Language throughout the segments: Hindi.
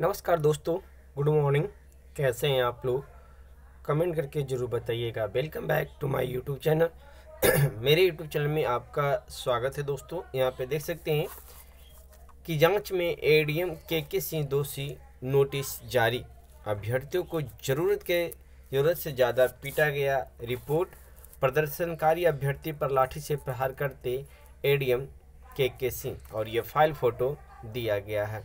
नमस्कार दोस्तों गुड मॉर्निंग कैसे हैं आप लोग कमेंट करके ज़रूर बताइएगा welcome back to my YouTube channel मेरे यूट्यूब चैनल में आपका स्वागत है दोस्तों यहाँ पे देख सकते हैं कि जांच में एडीएम के के सिंह दोषी नोटिस जारी अभ्यर्थियों को ज़रूरत के ज़रूरत से ज़्यादा पीटा गया रिपोर्ट प्रदर्शनकारी अभ्यर्थी पर लाठी से प्रहार करते एम के के सिंह और ये फाइल फ़ोटो दिया गया है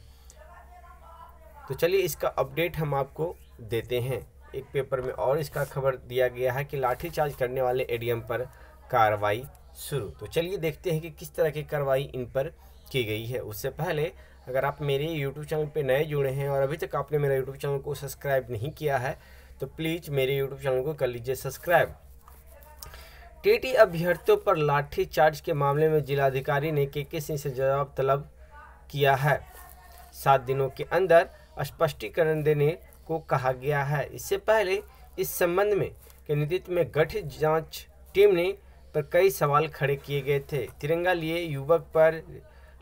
तो चलिए इसका अपडेट हम आपको देते हैं एक पेपर में और इसका खबर दिया गया है कि लाठीचार्ज करने वाले एडीएम पर कार्रवाई शुरू तो चलिए देखते हैं कि किस तरह की कार्रवाई इन पर की गई है उससे पहले अगर आप मेरे यूट्यूब चैनल पर नए जुड़े हैं और अभी तक आपने मेरा यूट्यूब चैनल को सब्सक्राइब नहीं किया है तो प्लीज़ मेरे यूट्यूब चैनल को कर लीजिए सब्सक्राइब टीटी अभ्यर्थियों पर लाठी चार्ज के मामले में जिलाधिकारी ने के के सिंह से जवाब तलब किया है सात दिनों के अंदर स्पष्टीकरण देने को कहा गया है इससे पहले इस संबंध में के नेतृत्व में गठित जांच टीम ने पर कई सवाल खड़े किए गए थे तिरंगा लिए युवक पर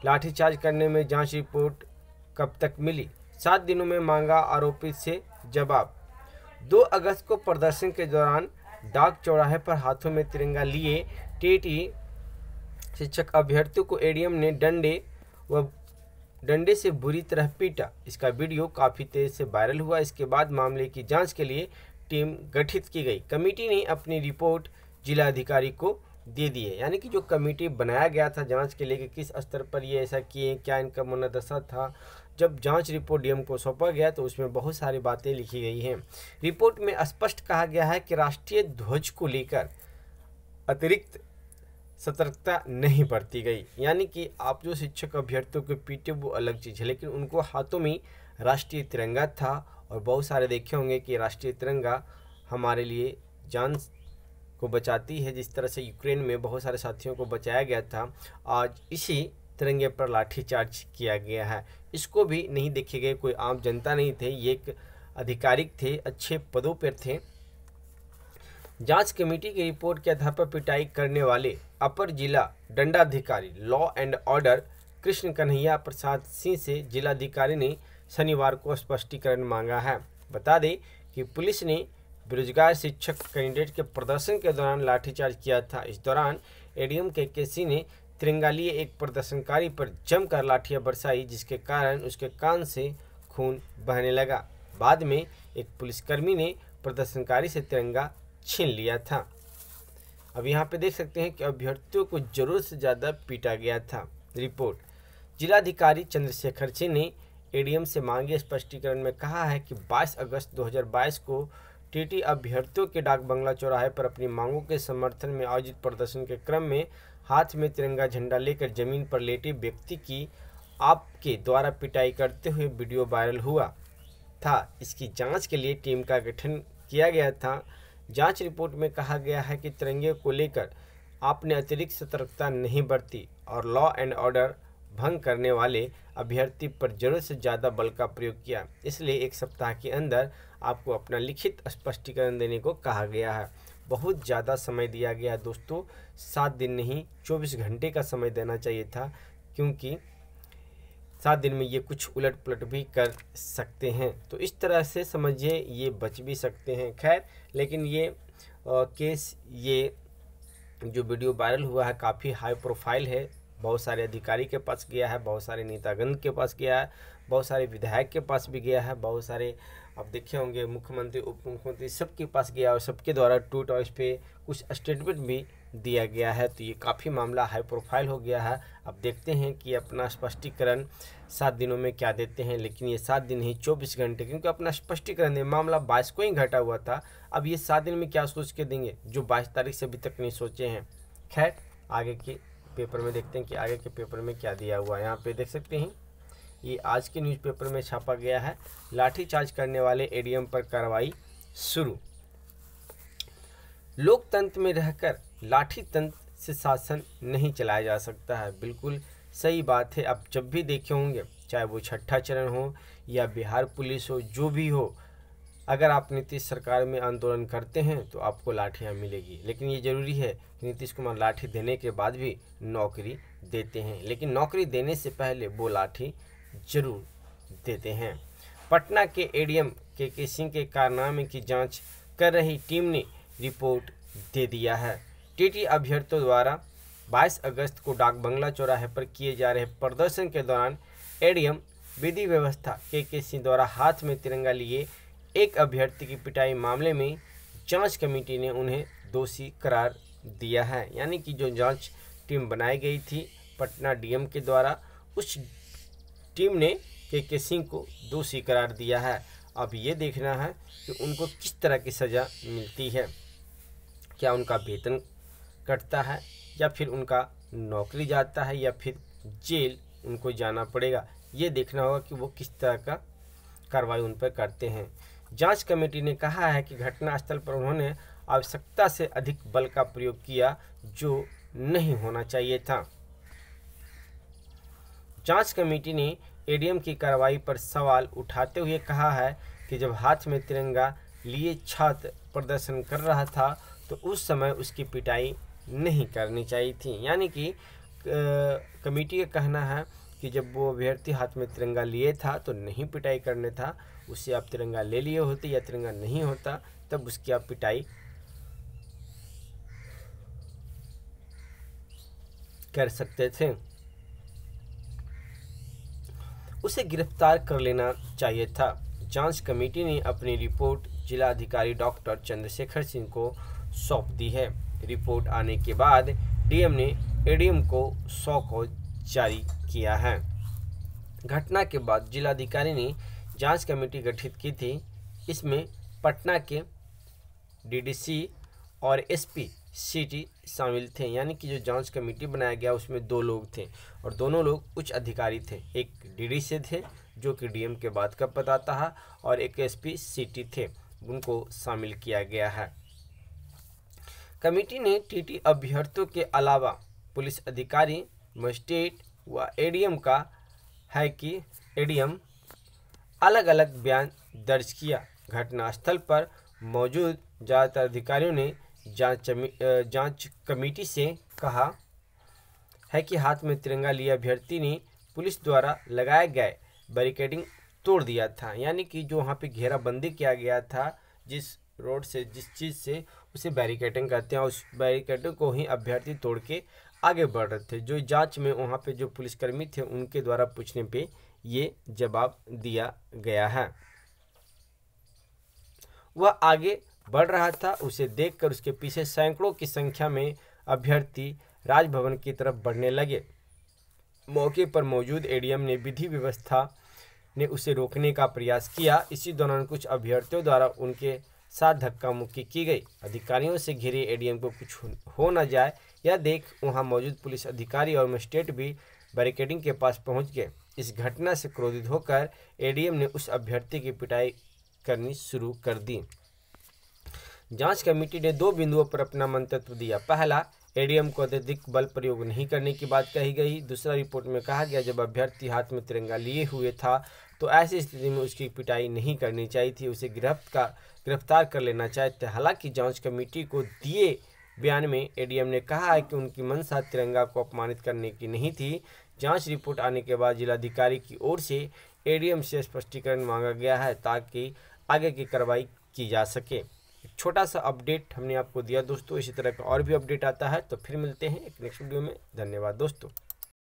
लाठीचार्ज करने में जांच रिपोर्ट कब तक मिली सात दिनों में मांगा आरोपी से जवाब दो अगस्त को प्रदर्शन के दौरान डाक चौराहे पर हाथों में तिरंगा लिए टीटी शिक्षक अभ्यर्थियों को एडीएम ने डंडे व डंडे से बुरी तरह पीटा इसका वीडियो काफ़ी तेज़ से वायरल हुआ इसके बाद मामले की जांच के लिए टीम गठित की गई कमेटी ने अपनी रिपोर्ट जिला अधिकारी को दे दी है यानी कि जो कमेटी बनाया गया था जांच के लिए कि किस स्तर पर ये ऐसा किए क्या इनका मनोदशा था जब जांच रिपोर्ट डीएम को सौंपा गया तो उसमें बहुत सारी बातें लिखी गई हैं रिपोर्ट में स्पष्ट कहा गया है कि राष्ट्रीय ध्वज को लेकर अतिरिक्त सतर्कता नहीं बरती गई यानी कि आप जो शिक्षक अभ्यर्थियों के पीटे वो अलग चीज़ है लेकिन उनको हाथों में राष्ट्रीय तिरंगा था और बहुत सारे देखे होंगे कि राष्ट्रीय तिरंगा हमारे लिए जान को बचाती है जिस तरह से यूक्रेन में बहुत सारे साथियों को बचाया गया था आज इसी तिरंगे पर लाठीचार्ज किया गया है इसको भी नहीं देखे गए कोई आम जनता नहीं थे ये एक आधिकारिक थे अच्छे पदों पर थे जांच कमेटी की रिपोर्ट के आधार पर पिटाई करने वाले अपर जिला दंडाधिकारी law and order Krishna Kanhaiya Prasad Singh से जिलाधिकारी ने शनिवार को स्पष्टीकरण मांगा है बता दें कि पुलिस ने बेरोजगार शिक्षक कैंडिडेट के प्रदर्शन के दौरान लाठीचार्ज किया था इस दौरान एडीएम के केसी ने तिरंगा लिए एक प्रदर्शनकारी पर जमकर लाठियां बरसाई जिसके कारण उसके कान से खून बहने लगा बाद में एक पुलिसकर्मी ने प्रदर्शनकारी से तिरंगा छीन लिया था अब यहाँ पे देख सकते हैं कि अभ्यर्थियों को जरूरत से ज़्यादा पीटा गया था रिपोर्ट जिलाधिकारी चंद्रशेखर सिंह ने एडीएम से मांगे स्पष्टीकरण में कहा है कि 22 अगस्त 2022 को टीटी अभ्यर्थियों के डाक बंगला चौराहे पर अपनी मांगों के समर्थन में आयोजित प्रदर्शन के क्रम में हाथ में तिरंगा झंडा लेकर जमीन पर लेटे व्यक्ति की आपके द्वारा पिटाई करते हुए वीडियो वायरल हुआ था इसकी जाँच के लिए टीम का गठन किया गया था जांच रिपोर्ट में कहा गया है कि तिरंगे को लेकर आपने अतिरिक्त सतर्कता नहीं बरती और लॉ एंड ऑर्डर भंग करने वाले अभ्यर्थी पर जरूरत से ज़्यादा बल का प्रयोग किया इसलिए एक सप्ताह के अंदर आपको अपना लिखित स्पष्टीकरण देने को कहा गया है बहुत ज़्यादा समय दिया गया दोस्तों सात दिन नहीं चौबीस घंटे का समय देना चाहिए था क्योंकि सात दिन में ये कुछ उलट पलट भी कर सकते हैं तो इस तरह से समझिए ये बच भी सकते हैं खैर लेकिन ये आ, केस ये जो वीडियो वायरल हुआ है काफ़ी हाई प्रोफाइल है बहुत सारे अधिकारी के पास गया है बहुत सारे नेतागंध के पास गया है बहुत सारे विधायक के पास भी गया है बहुत सारे आप देखे होंगे मुख्यमंत्री उप मुख्यमंत्री सबके पास गया और सबके द्वारा ट्वीट और इस पर कुछ स्टेटमेंट भी दिया गया है तो ये काफ़ी मामला हाई प्रोफाइल हो गया है अब देखते हैं कि अपना स्पष्टीकरण सात दिनों में क्या देते हैं लेकिन ये सात दिन ही चौबीस घंटे क्योंकि अपना स्पष्टीकरण है मामला बाईस को ही घटा हुआ था अब ये सात दिन में क्या सोच के देंगे जो बाईस तारीख से अभी तक नहीं सोचे हैं खैर आगे के पेपर में देखते हैं कि आगे के पेपर में क्या दिया हुआ है यहाँ पे देख सकते हैं ये आज के न्यूज़पेपर में छापा गया है लाठीचार्ज करने वाले एडीएम पर कार्रवाई शुरू लोकतंत्र में रहकर लाठी तंत्र से शासन नहीं चलाया जा सकता है बिल्कुल सही बात है आप जब भी देखे होंगे चाहे वो छठा चरण हो या बिहार पुलिस हो जो भी हो अगर आप नीतीश सरकार में आंदोलन करते हैं तो आपको लाठियाँ मिलेगी लेकिन ये ज़रूरी है कि नीतीश कुमार लाठी देने के बाद भी नौकरी देते हैं लेकिन नौकरी देने से पहले वो लाठी जरूर देते हैं पटना के एडीएम के के सिंह के कारनामे की जांच कर रही टीम ने रिपोर्ट दे दिया है टीटी अभ्यर्थियों द्वारा 22 अगस्त को डाक बंगला चौराहे पर किए जा रहे प्रदर्शन के दौरान एडीएम विधि व्यवस्था के के सिंह द्वारा हाथ में तिरंगा लिए एक अभ्यर्थी की पिटाई मामले में जांच कमेटी ने उन्हें दोषी करार दिया है यानी कि जो जांच टीम बनाई गई थी पटना डीएम के द्वारा उस टीम ने के के सिंह को दोषी करार दिया है अब ये देखना है कि उनको किस तरह की सज़ा मिलती है क्या उनका वेतन कटता है या फिर उनका नौकरी जाता है या फिर जेल उनको जाना पड़ेगा ये देखना होगा कि वो किस तरह का कार्रवाई उन पर करते हैं जांच कमेटी ने कहा है कि घटनास्थल पर उन्होंने आवश्यकता से अधिक बल का प्रयोग किया जो नहीं होना चाहिए था जांच कमेटी ने एडीएम की कार्रवाई पर सवाल उठाते हुए कहा है कि जब हाथ में तिरंगा लिए छात्र प्रदर्शन कर रहा था तो उस समय उसकी पिटाई नहीं करनी चाहिए थी यानी कि कमेटी का कहना है कि जब वो अभ्यर्थी हाथ में तिरंगा लिए था तो नहीं पिटाई करने था उससे आप तिरंगा ले लिए होते या तिरंगा नहीं होता तब उसकी आप पिटाई कर सकते थे उसे गिरफ्तार कर लेना चाहिए था जांच कमेटी ने अपनी रिपोर्ट जिला अधिकारी डॉक्टर चंद्रशेखर सिंह को सौंप दी है रिपोर्ट आने के बाद डीएम ने एडीएम को सौ को जारी किया है घटना के बाद जिलाधिकारी ने जांच कमेटी गठित की थी इसमें पटना के डीडीसी और एसपी सिटी शामिल थे यानी कि जो जांच कमेटी बनाया गया उसमें दो लोग थे और दोनों लोग उच्च अधिकारी थे एक डी से थे जो कि डीएम के बाद का पता था और एक एसपी सिटी थे उनको शामिल किया गया है कमेटी ने टीटी अभ्यर्थियों के अलावा पुलिस अधिकारी मजिस्ट्रेट व एडीएम का है कि एडीएम अलग अलग बयान दर्ज किया घटनास्थल पर मौजूद ज़्यादातर अधिकारियों ने जांच जांच कमेटी से कहा है कि हाथ में तिरंगा लिए अभ्यर्थी ने पुलिस द्वारा लगाए गए बैरिकेडिंग तोड़ दिया था यानी कि जो वहाँ पे घेराबंदी किया गया था जिस रोड से जिस चीज़ से उसे बैरिकेटिंग करते हैं उस बैरिकेटिंग को ही अभ्यर्थी तोड़ के आगे बढ़ रहे थे जो जांच में वहाँ पे जो पुलिसकर्मी थे उनके द्वारा पूछने पे ये जवाब दिया गया है वह आगे बढ़ रहा था उसे देखकर उसके पीछे सैकड़ों की संख्या में अभ्यर्थी राजभवन की तरफ बढ़ने लगे मौके पर मौजूद एडीएम ने विधि व्यवस्था ने उसे रोकने का प्रयास किया इसी दौरान कुछ अभ्यर्थियों द्वारा उनके साथ धक्का मुक्की की गई अधिकारियों से घिरे एडीएम को कुछ हो न जाए यह देख वहां मौजूद पुलिस अधिकारी और मजिस्ट्रेट भी बैरिकेडिंग के पास पहुंच गए इस घटना से क्रोधित होकर एडीएम ने उस अभ्यर्थी की पिटाई करनी शुरू कर दी जांच कमेटी ने दो बिंदुओं पर अपना मंतव्य दिया पहला एडीएम को अत्यधिक बल प्रयोग नहीं करने की बात कही गई दूसरा रिपोर्ट में कहा गया जब अभ्यर्थी हाथ में तिरंगा लिए हुए था तो ऐसी स्थिति में उसकी पिटाई नहीं करनी चाहिए थी उसे गिरफ्त का गिरफ्तार कर लेना चाहिए थे हालांकि जांच कमेटी को दिए बयान में एडीएम ने कहा है कि उनकी मनसा तिरंगा को अपमानित करने की नहीं थी जांच रिपोर्ट आने के बाद जिलाधिकारी की ओर से एडीएम से स्पष्टीकरण मांगा गया है ताकि आगे की कार्रवाई की जा सके एक छोटा सा अपडेट हमने आपको दिया दोस्तों इसी तरह का और भी अपडेट आता है तो फिर मिलते हैं एक नेक्स्ट वीडियो में धन्यवाद दोस्तों